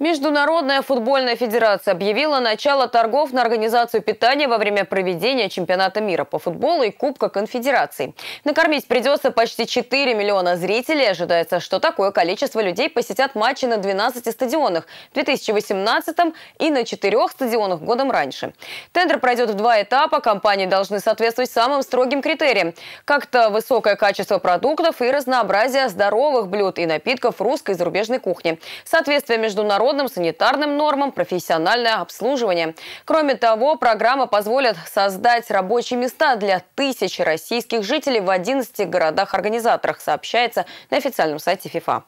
Международная футбольная федерация объявила начало торгов на организацию питания во время проведения чемпионата мира по футболу и Кубка конфедераций. Накормить придется почти 4 миллиона зрителей. Ожидается, что такое количество людей посетят матчи на 12 стадионах в 2018 и на 4 стадионах годом раньше. Тендер пройдет в два этапа. Компании должны соответствовать самым строгим критериям. Как-то высокое качество продуктов и разнообразие здоровых блюд и напитков русской и зарубежной кухни. Соответствие международных международным санитарным нормам, профессиональное обслуживание. Кроме того, программа позволит создать рабочие места для тысячи российских жителей в 11 городах-организаторах, сообщается на официальном сайте ФИФА.